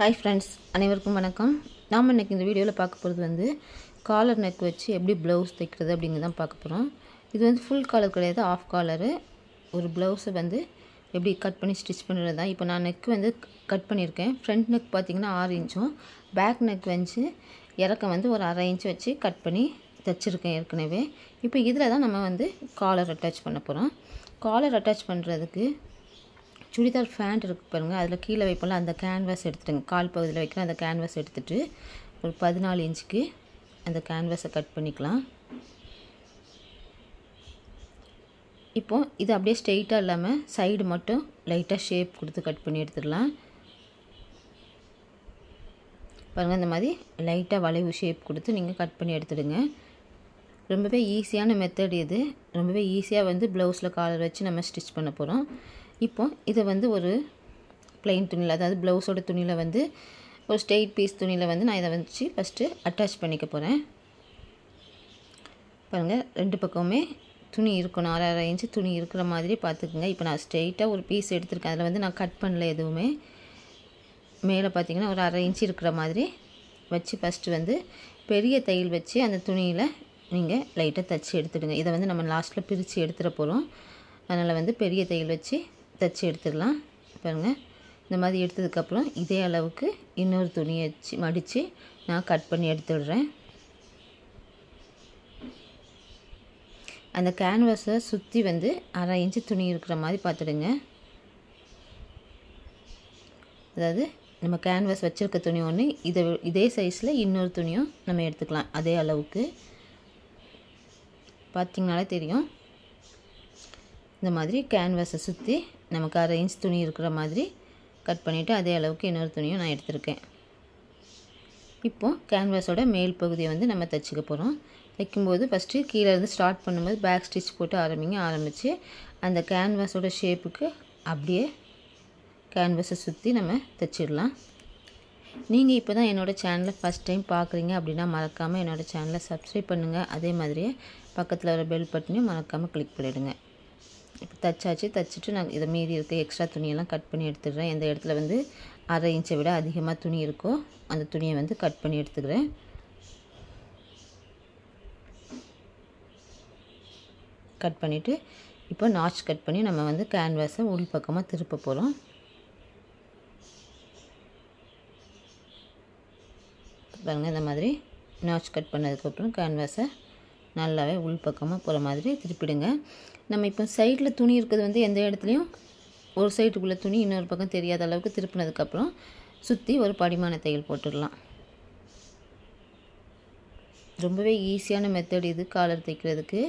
hi friends அனைவருக்கும் வணக்கம் நாம் இன்றைக்கி இந்த வீடியோவில் பார்க்க போகிறது வந்து காலர் நெக் வச்சு எப்படி ப்ளவுஸ் தைக்கிறது அப்படிங்கிறத தான் பார்க்க போகிறோம் இது வந்து ஃபுல் காலர் கிடையாது ஆஃப் காலரு ஒரு ப்ளவுஸை வந்து எப்படி கட் பண்ணி ஸ்டிச் பண்ணுறது தான் இப்போ நான் நெக் வந்து கட் பண்ணியிருக்கேன் ஃப்ரண்ட் நெக் பார்த்திங்கன்னா ஆறு இன்ச்சும் பேக் நெக் வந்து இறக்கம் வந்து ஒரு அரை இன்ச்சு வச்சு கட் பண்ணி தைச்சிருக்கேன் ஏற்கனவே இப்போ இதில் தான் நம்ம வந்து காலர் அட்டாச் பண்ண போகிறோம் காலர் அட்டாச் பண்ணுறதுக்கு சுடிதார் ஃபேண்ட் இருக்குது பாருங்கள் அதில் கீழே வைப்போம்ல அந்த கேன்வாஸ் எடுத்துட்டுங்க கால் பகுதியில் வைக்கிற அந்த கேன்வாஸ் எடுத்துகிட்டு ஒரு பதினாலு இன்ச்சுக்கு அந்த கேன்வாஸை கட் பண்ணிக்கலாம் இப்போ இது அப்படியே ஸ்ட்ரெயிட்டாக இல்லாமல் சைடு மட்டும் லைட்டாக ஷேப் கொடுத்து கட் பண்ணி எடுத்துடலாம் பாருங்கள் இந்த மாதிரி லைட்டாக வளைவு ஷேப் கொடுத்து நீங்கள் கட் பண்ணி எடுத்துடுங்க ரொம்பவே ஈஸியான மெத்தட் இது ரொம்பவே ஈஸியாக வந்து ப்ளவுஸில் காலர் வச்சு நம்ம ஸ்டிச் பண்ண போகிறோம் இப்போ இதை வந்து ஒரு பிளெயின் துணியில் அதாவது ப்ளவுஸோட துணியில் வந்து ஒரு ஸ்டெயிட் பீஸ் துணியில் வந்து நான் இதை வச்சு ஃபஸ்ட்டு அட்டாச் பண்ணிக்க போகிறேன் பாருங்கள் ரெண்டு பக்கமுமே துணி இருக்கணும் அரை அரை இன்ச்சு துணி இருக்கிற மாதிரி பார்த்துக்குங்க இப்போ நான் ஸ்ட்ரெயிட்டாக ஒரு பீஸ் எடுத்திருக்கேன் அதில் வந்து நான் கட் பண்ணல எதுவுமே மேலே பார்த்தீங்கன்னா ஒரு அரை இன்ச்சு இருக்கிற மாதிரி வச்சு ஃபஸ்ட்டு வந்து பெரிய தையல் வச்சு அந்த துணியில் நீங்கள் லைட்டாக தைச்சி எடுத்துடுங்க இதை வந்து நம்ம லாஸ்ட்டில் பிரித்து எடுத்துகிற போகிறோம் அதனால் வந்து பெரிய தையல் வச்சு தச்சு எடுத்துக்கலாம் பாருங்கள் இந்த மாதிரி எடுத்ததுக்கப்புறம் இதே அளவுக்கு இன்னொரு துணியை வச்சு மடித்து நான் கட் பண்ணி எடுத்துடுறேன் அந்த கேன்வாஸை சுற்றி வந்து அரை இன்ச்சு துணி இருக்கிற மாதிரி பார்த்துடுங்க அதாவது நம்ம கேன்வாஸ் வச்சுருக்க துணி ஒன்று இதை இதே சைஸில் இன்னொரு துணியும் நம்ம எடுத்துக்கலாம் அதே அளவுக்கு பார்த்திங்கனாலே தெரியும் இந்த மாதிரி கேன்வாஸை சுற்றி நமக்கு அரை இன்ச் துணி இருக்கிற மாதிரி கட் பண்ணிவிட்டு அதே அளவுக்கு இன்னொரு துணியும் நான் எடுத்திருக்கேன் இப்போது கேன்வாஸோட மேல் பகுதியை வந்து நம்ம தைச்சிக்க போகிறோம் தைக்கும்போது ஃபஸ்ட்டு கீழே இருந்து ஸ்டார்ட் பண்ணும்போது பேக் ஸ்டிச் போட்டு ஆரம்பிங்க ஆரம்பித்து அந்த கேன்வாஸோட ஷேப்புக்கு அப்படியே கேன்வாஸை சுற்றி நம்ம தைச்சிடலாம் நீங்கள் இப்போ தான் என்னோடய சேனலை ஃபஸ்ட் டைம் பார்க்குறீங்க அப்படின்னா மறக்காமல் என்னோடய சேனலை சப்ஸ்கிரைப் பண்ணுங்கள் அதே மாதிரியே பக்கத்தில் வர பெல் பட்டனையும் மறக்காமல் கிளிக் பண்ணிவிடுங்க இப்போ தைச்சாச்சு தைச்சிட்டு நான் இதை மீறி இருக்க எக்ஸ்ட்ரா துணியெல்லாம் கட் பண்ணி எடுத்துடுறேன் எந்த இடத்துல வந்து அரை இன்ச்சை விட அதிகமாக துணி இருக்கோ அந்த துணியை வந்து கட் பண்ணி எடுத்துக்கிறேன் கட் பண்ணிவிட்டு இப்போ நாச் கட் பண்ணி நம்ம வந்து கேன்வாஸை உள் பக்கமாக திருப்ப போகிறோம் பாருங்கள் இந்த மாதிரி நாச் கட் பண்ணதுக்கப்புறம் கேன்வாஸை நல்லாவே உள் பக்கமாக போகிற மாதிரி திருப்பிடுங்க நம்ம இப்போ சைடில் துணி இருக்கிறது வந்து எந்த இடத்துலையும் ஒரு சைடுக்குள்ளே துணி இன்னொரு பக்கம் தெரியாத அளவுக்கு திருப்பினதுக்கப்புறம் சுற்றி ஒரு படிமான தையல் போட்டுடலாம் ரொம்பவே ஈஸியான மெத்தட் இது காலர் தைக்கிறதுக்கு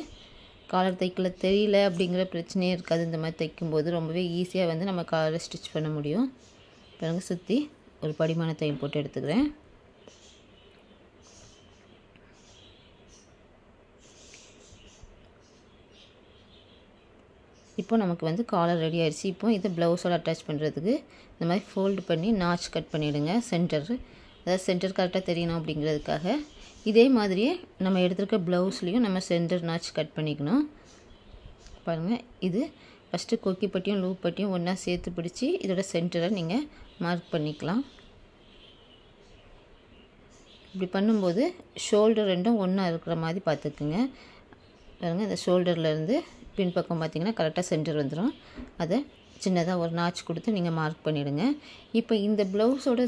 காலர் தைக்கல தெரியல அப்படிங்கிற பிரச்சனையே இருக்காது இந்த மாதிரி தைக்கும்போது ரொம்பவே ஈஸியாக வந்து நம்ம காலரை ஸ்டிச் பண்ண முடியும் பிறகு சுற்றி ஒரு படிமான தையல் போட்டு எடுத்துக்கிறேன் இப்போ நமக்கு வந்து காலர் ரெடி ஆயிடுச்சு இப்போ இதை ப்ளவுஸோடு அட்டாச் பண்ணுறதுக்கு இந்த மாதிரி ஃபோல்டு பண்ணி நாச் கட் பண்ணிவிடுங்க சென்டர் அதாவது சென்டர் கரெக்டாக தெரியணும் அப்படிங்கிறதுக்காக இதே மாதிரியே நம்ம எடுத்துருக்க ப்ளவுஸ்லேயும் நம்ம சென்டர் நாச் கட் பண்ணிக்கணும் பாருங்கள் இது ஃபஸ்ட்டு கொக்கி பட்டியும் லூப் பட்டியும் ஒன்றா சேர்த்து பிடிச்சி இதோட சென்டரை நீங்கள் மார்க் பண்ணிக்கலாம் இப்படி பண்ணும்போது ஷோல்டர் ரெண்டும் ஒன்றா இருக்கிற மாதிரி பார்த்துக்குங்க பாருங்கள் இந்த ஷோல்டர்லேருந்து பின்பக்கம் பார்த்திங்கன்னா கரெக்டாக சென்டர் வந்துடும் அதை சின்னதாக ஒரு நாச்சு கொடுத்து நீங்கள் மார்க் பண்ணிவிடுங்க இப்போ இந்த ப்ளவுஸோட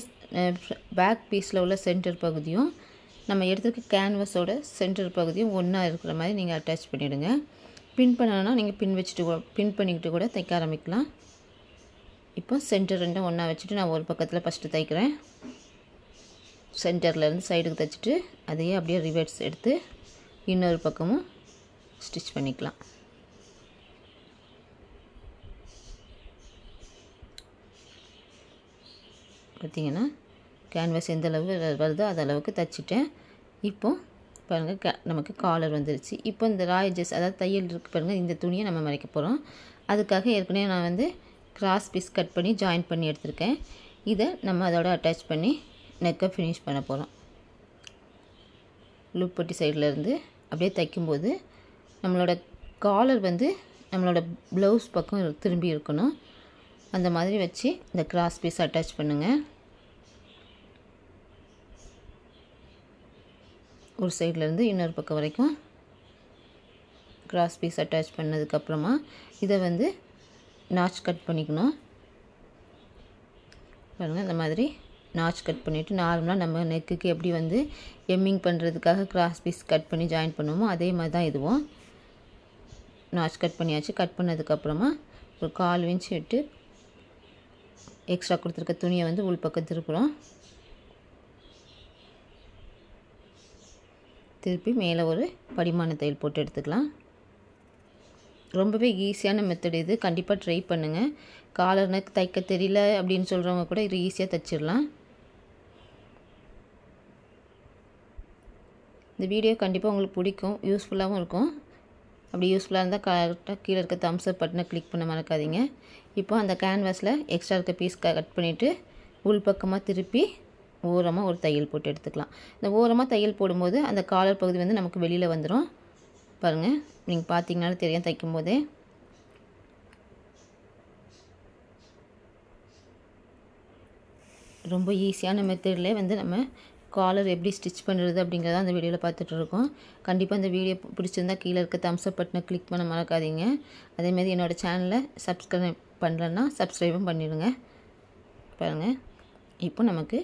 பேக் பீஸில் உள்ள சென்டர் பகுதியும் நம்ம எடுத்துக்க கேன்வஸோட சென்டர் பகுதியும் ஒன்றா இருக்கிற மாதிரி நீங்கள் அட்டாச் பண்ணிவிடுங்க பின் பண்ணணும்னா நீங்கள் பின் வச்சுட்டு பின் பண்ணிக்கிட்டு கூட தைக்க ஆரம்பிக்கலாம் இப்போ சென்டர் ரெண்டும் ஒன்றா வச்சுட்டு நான் ஒரு பக்கத்தில் ஃபஸ்ட்டு தைக்கிறேன் சென்டர்லேருந்து சைடுக்கு தைச்சிட்டு அதையே அப்படியே ரிவர்ஸ் எடுத்து இன்னொரு பக்கமும் ஸ்டிச் பண்ணிக்கலாம் பார்த்திங்கன்னா கேன்வாஸ் எந்த அளவுக்கு வருதோ அது அளவுக்கு தைச்சிட்டேன் இப்போது பாருங்கள் க நமக்கு காலர் வந்துருச்சு இப்போ இந்த ராயஜஸ் அதாவது தையல் இருக்குது பாருங்கள் இந்த துணியை நம்ம மறைக்க போகிறோம் அதுக்காக ஏற்கனவே நான் வந்து கிராஸ் பீஸ் கட் பண்ணி ஜாயின் பண்ணி எடுத்திருக்கேன் இதை நம்ம அதோட அட்டாச் பண்ணி நெக்கை ஃபினிஷ் பண்ண போகிறோம் லூப்பட்டி சைட்லேருந்து அப்படியே தைக்கும்போது நம்மளோட காலர் வந்து நம்மளோட ப்ளவுஸ் பக்கம் திரும்பி இருக்கணும் அந்த மாதிரி வச்சு இந்த கிராஸ் பீஸ் அட்டாச் பண்ணுங்கள் ஒரு சைட்லேருந்து இன்னொரு பக்கம் வரைக்கும் கிராஸ் பீஸ் அட்டாச் பண்ணதுக்கப்புறமா இதை வந்து நாச் கட் பண்ணிக்கணும் பாருங்கள் இந்த மாதிரி நாச் கட் பண்ணிவிட்டு நார்மலாக நம்ம நெக்குக்கு எப்படி வந்து எம்மிங் பண்ணுறதுக்காக கிராஸ் பீஸ் கட் பண்ணி ஜாயின் பண்ணுவோமோ அதே மாதிரி தான் இதுவும் நாச் கட் பண்ணியாச்சு கட் பண்ணதுக்கப்புறமா ஒரு கால் இன்ச் விட்டு எக்ஸ்ட்ரா கொடுத்துருக்க துணியை வந்து உள் பக்கம் திருப்புகிறோம் திருப்பி மேலே ஒரு படிமான தையல் போட்டு எடுத்துக்கலாம் ரொம்பவே ஈஸியான மெத்தட் இது கண்டிப்பாக ட்ரை பண்ணுங்கள் நெக் தைக்க தெரியல அப்படின்னு சொல்கிறவங்க கூட இது ஈஸியாக தைச்சிடலாம் இந்த வீடியோ கண்டிப்பாக உங்களுக்கு பிடிக்கும் யூஸ்ஃபுல்லாகவும் இருக்கும் அப்படி யூஸ்ஃபுல்லாக இருந்தால் கரெக்டாக கீழே இருக்க தம்ஸ் அப் பட்டனை கிளிக் பண்ண மறக்காதீங்க இப்போ அந்த கேன்வாஸில் எக்ஸ்ட்ரா இருக்க பீஸ் கட் பண்ணிவிட்டு உள் பக்கமாக திருப்பி ஓரமாக ஒரு தையல் போட்டு எடுத்துக்கலாம் இந்த ஓரமாக தையல் போடும்போது அந்த காலர் பகுதி வந்து நமக்கு வெளியில் வந்துடும் பாருங்கள் நீங்கள் பார்த்தீங்கனாலும் தெரியும் தைக்கும் போதே ரொம்ப ஈஸியான மெத்தடில் வந்து நம்ம காலர் எப்படி ஸ்டிச் பண்ணுறது அப்படிங்கிறத அந்த வீடியோவில் பார்த்துட்ருக்கோம் கண்டிப்பாக அந்த வீடியோ பிடிச்சிருந்தா கீழே இருக்க அப் பட்டனை கிளிக் பண்ண மறக்காதீங்க அதேமாதிரி என்னோடய சேனலை சப்ஸ்கிரைப் பண்ணலன்னா சப்ஸ்கிரைபும் பண்ணிடுங்க பாருங்கள் இப்போ நமக்கு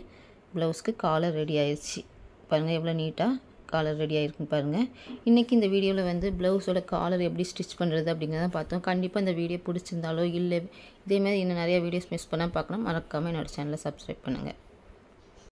ப்ளவுஸ்க்கு காலர் ரெடி ஆயிடுச்சு பாருங்கள் எவ்வளோ நீட்டாக காலர் ரெடி ஆகிருக்குன்னு பாருங்கள் இன்றைக்கி இந்த வீடியோவில் வந்து ப்ளவுஸோட காலர் எப்படி ஸ்டிச் பண்ணுறது அப்படிங்கிறத பார்த்தோம் கண்டிப்பாக இந்த வீடியோ பிடிச்சிருந்தாலோ இல்லை இதேமாதிரி இன்னும் நிறையா வீடியோஸ் மிஸ் பண்ணால் பார்க்கணும் மறக்காமல் என்னோடய சேனலை சப்ஸ்கிரைப் பண்ணுங்கள்